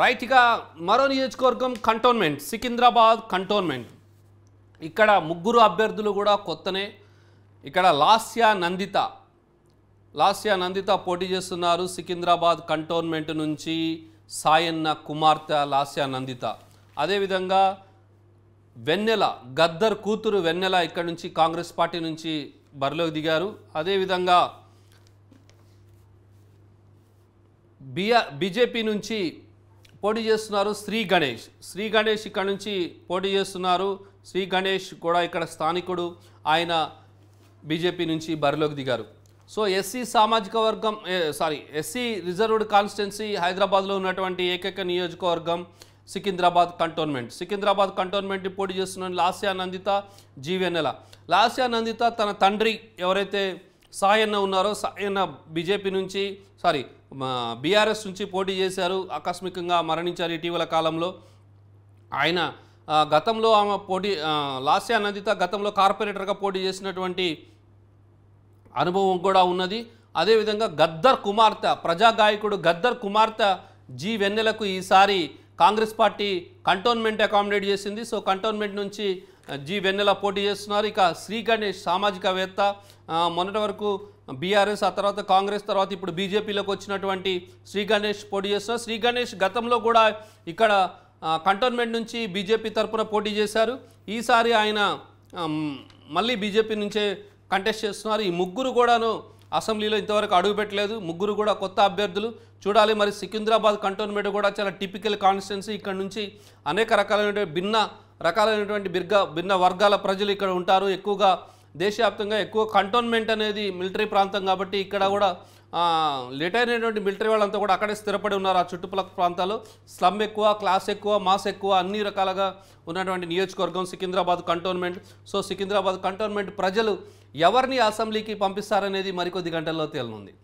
right ఇక మరో నియోజకవర్గం కంటోన్మెంట్ సికింద్రాబాద్ కంటోన్మెంట్ ఇక్కడ ముగ్గురు అభ్యర్థులు కూడా కొత్తనే ఇక్కడ లాస్యా నందిత లాస్యా నందిత పోటీ చేస్తున్నారు సికింద్రాబాద్ కంటోన్మెంట్ నుంచి సాయన్న కుమార్తె లాస్యా నందిత అదేవిధంగా వెన్నెల గద్దర్ కూతురు వెన్నెల ఇక్కడ నుంచి కాంగ్రెస్ పార్టీ నుంచి బరిలోకి దిగారు అదేవిధంగా బిఆర్ బీజేపీ నుంచి పోటీ చేస్తున్నారు శ్రీ గణేష్ శ్రీ గణేష్ ఇక్కడ నుంచి పోటీ చేస్తున్నారు శ్రీ గణేష్ కూడా ఇక్కడ స్థానికుడు ఆయన బీజేపీ నుంచి బరిలోకి దిగారు సో ఎస్సీ సామాజిక వర్గం సారీ ఎస్సీ రిజర్వ్డ్ కాన్స్టిట్యున్సీ హైదరాబాద్లో ఉన్నటువంటి ఏకైక నియోజకవర్గం సికింద్రాబాద్ కంటోన్మెంట్ సికింద్రాబాద్ కంటోన్మెంట్ పోటీ చేస్తున్న లాస్యా నందిత జీవెన్నెల లాస్యా నందిత తన తండ్రి ఎవరైతే సాయన్న ఉన్నారో సాయన్న బీజేపీ నుంచి సారీ బీఆర్ఎస్ నుంచి పోటీ చేశారు ఆకస్మికంగా మరణించారు ఇటీవల కాలంలో ఆయన గతంలో ఆమె పోటీ లాస్యా నదిత గతంలో కార్పొరేటర్గా పోటీ చేసినటువంటి అనుభవం కూడా ఉన్నది అదేవిధంగా గద్దర్ కుమార్తె ప్రజా గాయకుడు గద్దర్ కుమార్తె జీ వెన్నెలకు ఈసారి కాంగ్రెస్ పార్టీ కంటోన్మెంట్ అకామిడేట్ చేసింది సో కంటోన్మెంట్ నుంచి జీ వెన్నెల పోటీ చేస్తున్నారు ఇక శ్రీ గణేష్ సామాజికవేత్త మొన్నటి వరకు బీఆర్ఎస్ ఆ తర్వాత కాంగ్రెస్ తర్వాత ఇప్పుడు బీజేపీలోకి వచ్చినటువంటి శ్రీ గణేష్ పోటీ చేస్తున్నారు శ్రీ గణేష్ గతంలో కూడా ఇక్కడ కంటోన్మెంట్ నుంచి బీజేపీ తరఫున పోటీ చేశారు ఈసారి ఆయన మళ్ళీ బీజేపీ నుంచే కంటెస్ట్ చేస్తున్నారు ఈ ముగ్గురు కూడాను అసెంబ్లీలో ఇంతవరకు అడుగుపెట్టలేదు ముగ్గురు కూడా కొత్త అభ్యర్థులు చూడాలి మరి సికింద్రాబాద్ కంటోన్మెంట్ కూడా చాలా టిపికల్ కాన్స్టిట్యున్సీ ఇక్కడ నుంచి అనేక రకాలైనటువంటి భిన్న రకాలైనటువంటి బిర్గా భిన్న వర్గాల ప్రజలు ఇక్కడ ఉంటారు ఎక్కువగా దేశవ్యాప్తంగా ఎక్కువ కంటోన్మెంట్ అనేది మిలిటరీ ప్రాంతం కాబట్టి ఇక్కడ కూడా రిటైర్ అయినటువంటి మిలిటరీ వాళ్ళంతా కూడా అక్కడే స్థిరపడి ఉన్నారు ఆ చుట్టుపక్కల ప్రాంతాలు స్లమ్ ఎక్కువ క్లాస్ ఎక్కువ మాస్ ఎక్కువ అన్ని రకాలుగా ఉన్నటువంటి నియోజకవర్గం Secunderabad Cantonment so Secunderabad Cantonment ప్రజలు ఎవరిని అసెంబ్లీకి పంపిస్తారనేది మరికొద్ది గంటల్లో తేలనుంది